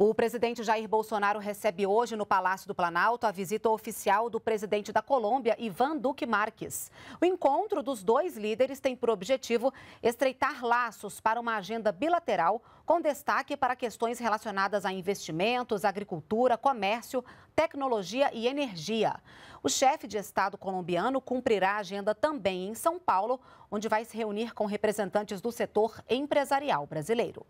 O presidente Jair Bolsonaro recebe hoje no Palácio do Planalto a visita oficial do presidente da Colômbia, Ivan Duque Marques. O encontro dos dois líderes tem por objetivo estreitar laços para uma agenda bilateral com destaque para questões relacionadas a investimentos, agricultura, comércio, tecnologia e energia. O chefe de Estado colombiano cumprirá a agenda também em São Paulo, onde vai se reunir com representantes do setor empresarial brasileiro.